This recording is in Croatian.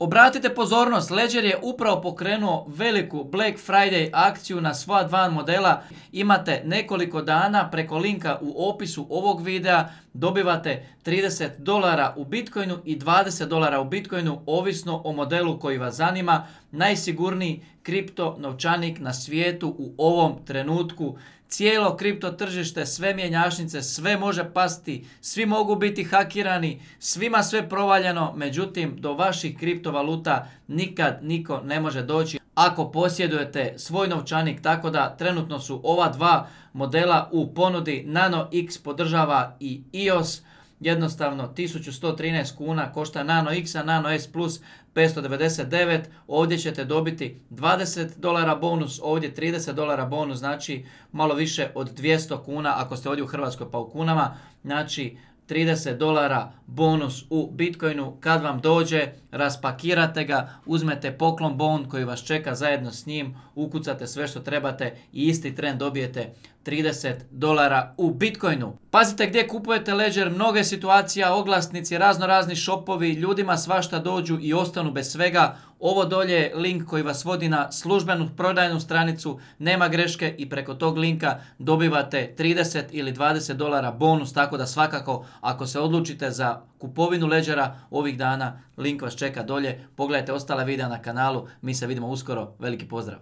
Obratite pozornost, Ledger je upravo pokrenuo veliku Black Friday akciju na sva dva modela. Imate nekoliko dana preko linka u opisu ovog videa dobivate 30 dolara u Bitcoinu i 20 dolara u Bitcoinu ovisno o modelu koji vas zanima najsigurniji kripto novčanik na svijetu u ovom trenutku. Cijelo kripto tržište, sve mjenjačnice, sve može pasti, svi mogu biti hakirani, svima sve provaljeno, međutim do vaših kriptovaluta nikad niko ne može doći ako posjedujete svoj novčanik, tako da trenutno su ova dva modela u ponudi. Nano X podržava i iOS jednostavno 1113 kuna košta Nano X, a Nano S Plus 599, ovdje ćete dobiti 20 dolara bonus, ovdje 30 dolara bonus, znači malo više od 200 kuna ako ste ovdje u Hrvatskoj pa u kunama, znači 30 dolara bonus u Bitcoinu. Kad vam dođe, raspakirate ga, uzmete poklon bon koji vas čeka zajedno s njim, ukucate sve što trebate i isti tren dobijete 30 dolara u Bitcoinu. Pazite gdje kupujete Ledger, mnoge situacija, oglasnici, razno razni šopovi, ljudima svašta dođu i ostanu bez svega. Ovo dolje je link koji vas vodi na službenu prodajnu stranicu, nema greške i preko tog linka dobivate 30 ili 20 dolara bonus, tako da svakako ako se odlučite za kupovinu leđera ovih dana, link vas čeka dolje. Pogledajte ostale videa na kanalu, mi se vidimo uskoro, veliki pozdrav!